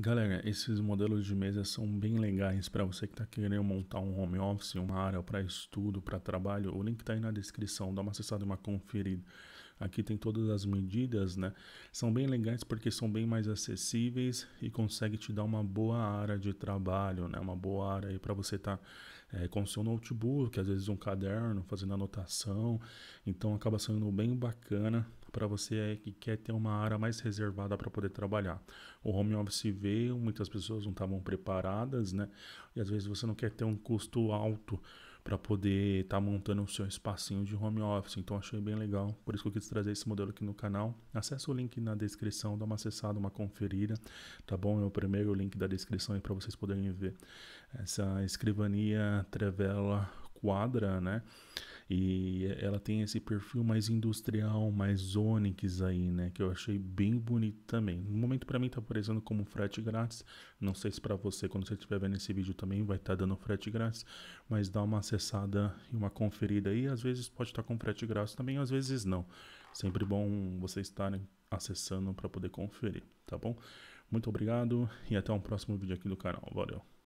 Galera, esses modelos de mesa são bem legais para você que está querendo montar um home office, uma área para estudo, para trabalho. O link está aí na descrição, dá uma acessada e uma conferida. Aqui tem todas as medidas, né? São bem legais porque são bem mais acessíveis e consegue te dar uma boa área de trabalho, né? Uma boa área aí para você estar tá, é, com seu notebook, às vezes um caderno, fazendo anotação. Então acaba sendo bem bacana para você é que quer ter uma área mais reservada para poder trabalhar. O home office veio, muitas pessoas não estavam preparadas, né? E às vezes você não quer ter um custo alto para poder estar tá montando o seu espacinho de home office. Então achei bem legal, por isso que eu quis trazer esse modelo aqui no canal. Acesse o link na descrição, dá uma acessada, uma conferida, tá bom? É o primeiro link da descrição aí para vocês poderem ver essa escrivania Trevela Quadra, né? E ela tem esse perfil mais industrial, mais Onix aí, né? Que eu achei bem bonito também. No momento para mim tá aparecendo como frete grátis. Não sei se para você, quando você estiver vendo esse vídeo também, vai estar tá dando frete grátis. Mas dá uma acessada e uma conferida aí. Às vezes pode estar tá com frete grátis também, às vezes não. Sempre bom você estarem acessando para poder conferir, tá bom? Muito obrigado e até um próximo vídeo aqui do canal. Valeu!